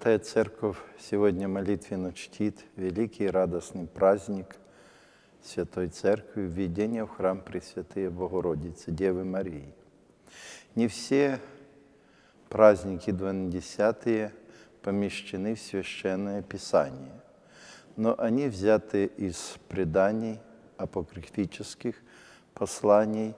Святая Церковь сегодня молитвенно чтит великий и радостный праздник Святой Церкви, введение в храм Пресвятые Богородицы, Девы Марии. Не все праздники 20 помещены в Священное Писание, но они взяты из преданий, апокрифических посланий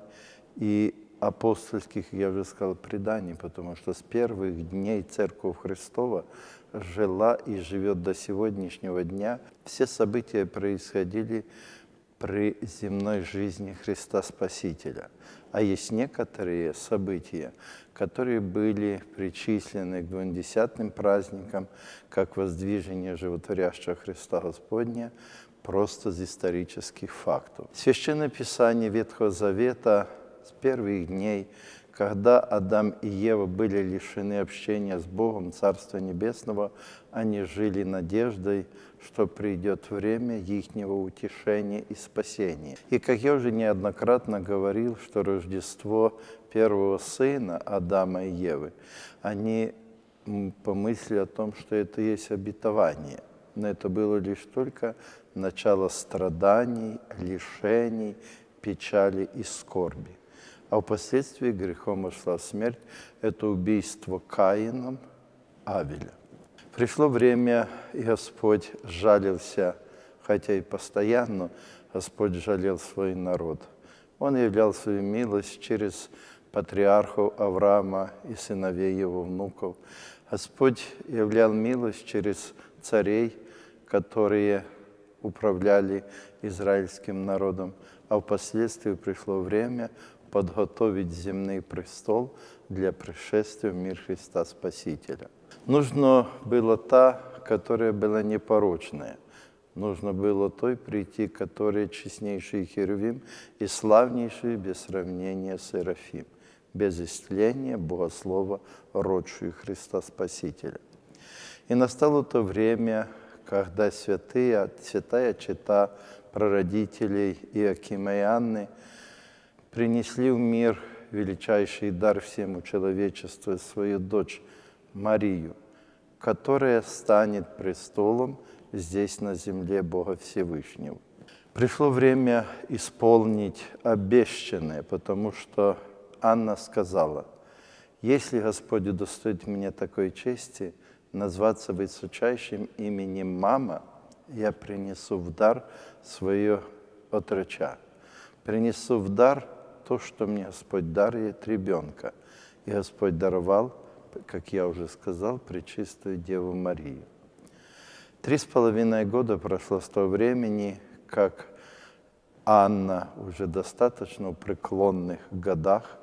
и апостольских, я уже сказал, преданий, потому что с первых дней Церковь Христова жила и живет до сегодняшнего дня. Все события происходили при земной жизни Христа Спасителя. А есть некоторые события, которые были причислены к двундесятным праздникам, как воздвижение животворящего Христа Господня, просто из исторических фактов. Священное Писание Ветхого Завета с первых дней, когда Адам и Ева были лишены общения с Богом Царства Небесного, они жили надеждой, что придет время ихнего утешения и спасения. И как я уже неоднократно говорил, что Рождество первого сына Адама и Евы, они помысли о том, что это есть обетование. Но это было лишь только начало страданий, лишений, печали и скорби а впоследствии грехом вошла смерть. Это убийство Каином Авеля. Пришло время, и Господь жалился, хотя и постоянно Господь жалел свой народ. Он являл свою милость через патриархов Авраама и сыновей его внуков. Господь являл милость через царей, которые управляли израильским народом. А впоследствии пришло время, подготовить земный престол для пришествия в мир Христа Спасителя. Нужно было та, которая была непорочная. Нужно было той прийти, которая честнейший Херувим и славнейший без сравнения Серафим, без истления Богослова, родшую Христа Спасителя. И настало то время, когда святые, святая чита прародителей Иакима и Анны – принесли в мир величайший дар всему человечеству свою дочь Марию, которая станет престолом здесь на земле Бога Всевышнего. Пришло время исполнить обещанное, потому что Анна сказала, «Если Господь удостоит мне такой чести, назваться высочайшим именем мама, я принесу в дар свое отроча, принесу в дар – то, что мне Господь дарует ребенка. И Господь даровал, как я уже сказал, Пречистую Деву Марию. Три с половиной года прошло с того времени, как Анна уже достаточно в преклонных годах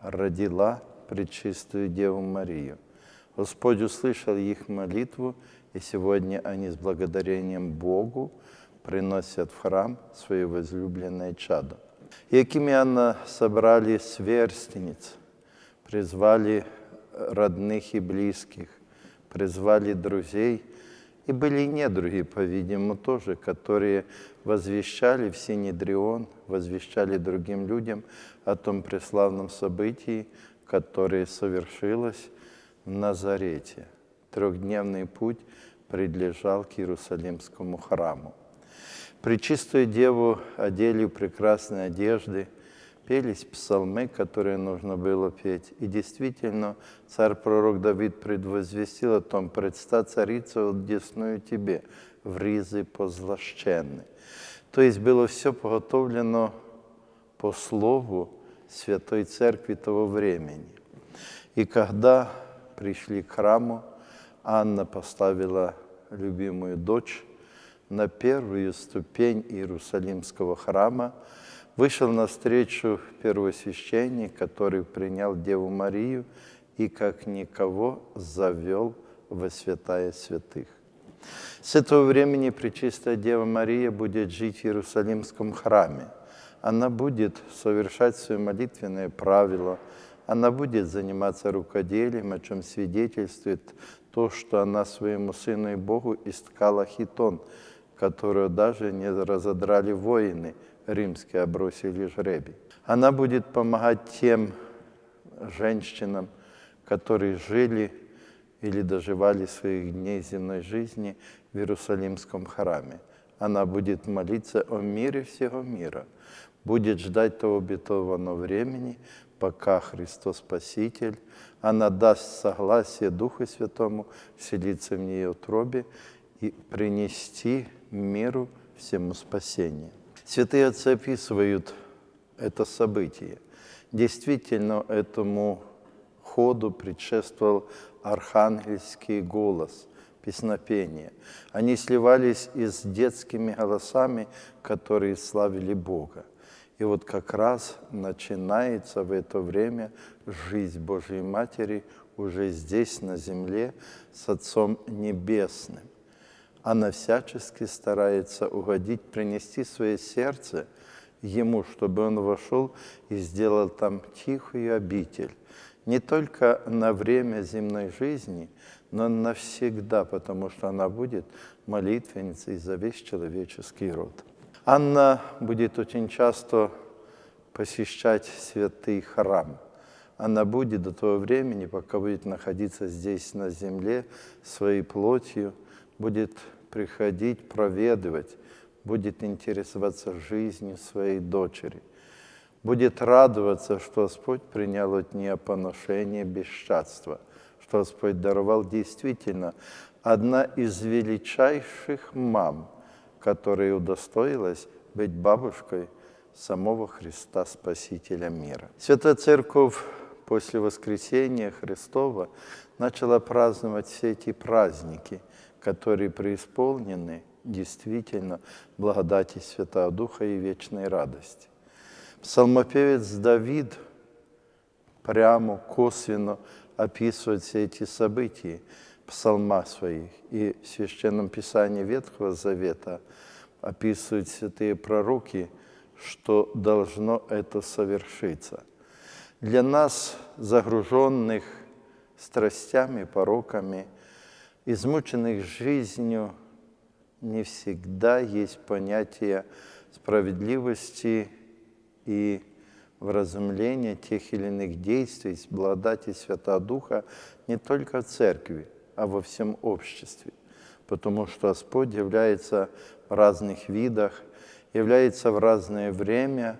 родила Пречистую Деву Марию. Господь услышал их молитву, и сегодня они с благодарением Богу приносят в храм свое возлюбленное чадо – Якими Якимяна собрали сверстниц, призвали родных и близких, призвали друзей. И были и недруги, по-видимому, тоже, которые возвещали в Синедрион, возвещали другим людям о том преславном событии, которое совершилось в Назарете. Трехдневный путь принадлежал к Иерусалимскому храму. Пречистую Деву одели в прекрасные одежды, пелись псалмы, которые нужно было петь. И действительно, царь-пророк Давид предвозвестил о том, «Предста царица одесную тебе, в ризы позлощенны». То есть было все подготовлено по слову Святой Церкви того времени. И когда пришли к храму, Анна поставила любимую дочь на первую ступень Иерусалимского храма, вышел навстречу первосвященник, который принял Деву Марию и, как никого, завел во святая святых. С этого времени Пречистая Дева Мария будет жить в Иерусалимском храме. Она будет совершать свои молитвенные правила, она будет заниматься рукоделием, о чем свидетельствует то, что она своему сыну и Богу исткала хитон – которую даже не разодрали воины римские, а бросили жребий. Она будет помогать тем женщинам, которые жили или доживали своих дней земной жизни в Иерусалимском храме. Она будет молиться о мире всего мира, будет ждать того обетованного времени, пока Христос Спаситель. Она даст согласие Духу Святому селиться в нее утробе и принести миру, всему спасения. Святые отцы описывают это событие. Действительно, этому ходу предшествовал архангельский голос, песнопение. Они сливались и с детскими голосами, которые славили Бога. И вот как раз начинается в это время жизнь Божьей Матери уже здесь, на земле, с Отцом Небесным она всячески старается угодить, принести свое сердце ему, чтобы он вошел и сделал там тихую обитель. Не только на время земной жизни, но навсегда, потому что она будет молитвенницей за весь человеческий род. Анна будет очень часто посещать святый храм. Она будет до того времени, пока будет находиться здесь на земле своей плотью – будет приходить, проведывать, будет интересоваться жизнью своей дочери, будет радоваться, что Господь принял от нее поношение бесчатства, что Господь даровал действительно одна из величайших мам, которая удостоилась быть бабушкой самого Христа Спасителя мира. Святая Церковь после воскресения Христова начала праздновать все эти праздники – которые преисполнены действительно благодати Святого Духа и вечной радости. Псалмопевец Давид прямо, косвенно описывает все эти события в псалмах своих. И в Священном Писании Ветхого Завета описывают святые пророки, что должно это совершиться. Для нас, загруженных страстями, пороками – измученных жизнью, не всегда есть понятие справедливости и вразумления тех или иных действий с благодати Святого Духа не только в Церкви, а во всем обществе, потому что Господь является в разных видах, является в разное время,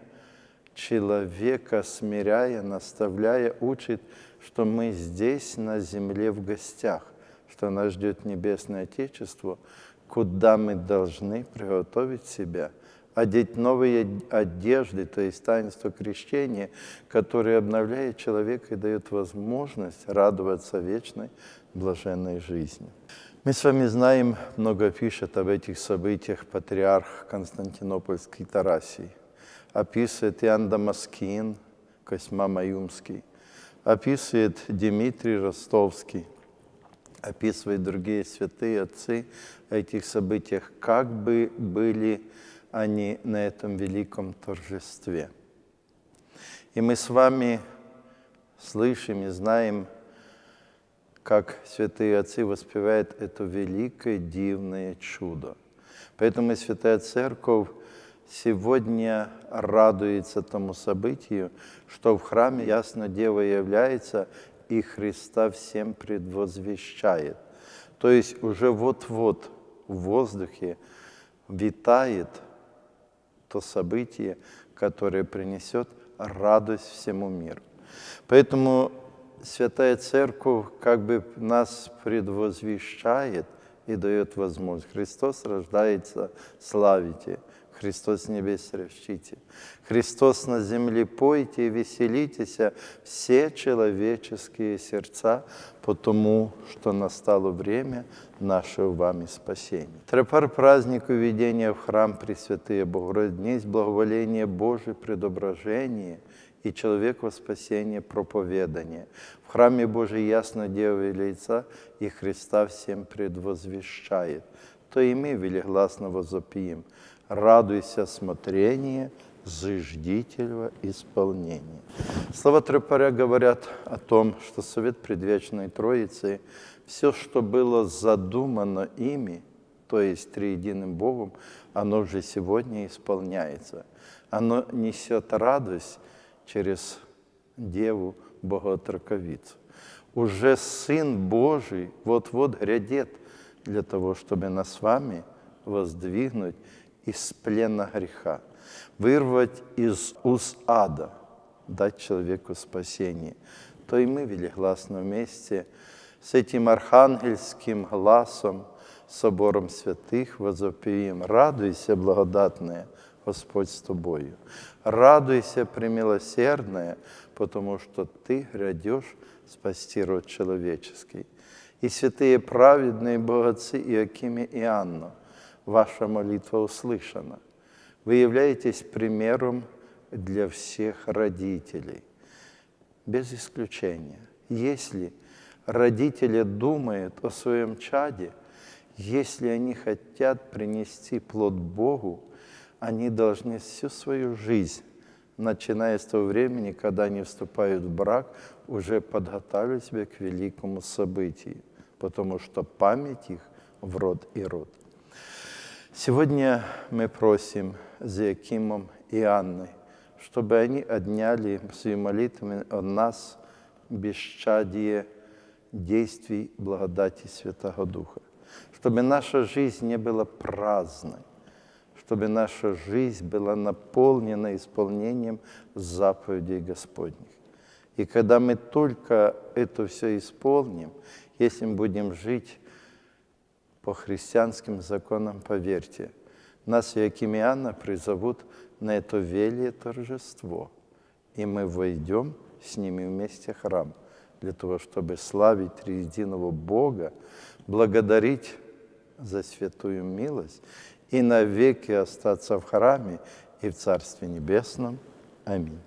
человека смиряя, наставляя, учит, что мы здесь на земле в гостях что нас ждет Небесное Отечество, куда мы должны приготовить себя, одеть новые одежды, то есть таинство крещения, которое обновляет человека и дает возможность радоваться вечной блаженной жизни. Мы с вами знаем, много пишет об этих событиях патриарх Константинопольский Тарасий, описывает Иоанн Дамаскин, Косьма Маюмский, описывает Дмитрий Ростовский – описывают другие святые отцы о этих событиях, как бы были они на этом великом торжестве. И мы с вами слышим и знаем, как святые отцы воспевают это великое дивное чудо. Поэтому Святая Церковь сегодня радуется тому событию, что в храме ясно Дева является и Христа всем предвозвещает. То есть уже вот-вот в воздухе витает то событие, которое принесет радость всему миру. Поэтому Святая Церковь как бы нас предвозвещает и дает возможность. Христос рождается, славите – Христос небес ращите, Христос на земле пойте и веселитесь, все человеческие сердца, потому что настало время нашего вами спасения. Тепер праздник уведения в храм Пресвятые Богородниць, благоволение Божие, предображение и человек во спасение проповедание. В храме Божий ясно Девы лица и Христа всем предвозвещает. То и мы велигласно возопием – радуйся смотрение, зыждителево исполнение. Слова Тропаря говорят о том, что Совет Предвечной Троицы, все, что было задумано ими, то есть триединым Богом, оно же сегодня исполняется. Оно несет радость через Деву Боготраковицу. Уже Сын Божий вот-вот грядет для того, чтобы нас с вами воздвигнуть из плена греха, вырвать из уз ада, дать человеку спасение, то и мы велигласно вместе с этим архангельским глазом, собором святых возопием. Радуйся, благодатная, Господь с тобою. Радуйся, премилосердная, потому что ты грядешь спасти род человеческий. И святые праведные богатцы Иоакиме и Анну – ваша молитва услышана. Вы являетесь примером для всех родителей, без исключения. Если родители думают о своем чаде, если они хотят принести плод Богу, они должны всю свою жизнь, начиная с того времени, когда они вступают в брак, уже подготавливать себя к великому событию, потому что память их в род и род. Сегодня мы просим за Якимом и Анной, чтобы они отняли свои молитвы от нас бесчадие действий благодати Святого Духа, чтобы наша жизнь не была праздной, чтобы наша жизнь была наполнена исполнением заповедей Господних. И когда мы только это все исполним, если мы будем жить по христианским законам, поверьте, нас, Иоаким и призовут на это велие торжество, и мы войдем с ними вместе в храм, для того, чтобы славить Триединого Бога, благодарить за святую милость и навеки остаться в храме и в Царстве Небесном. Аминь.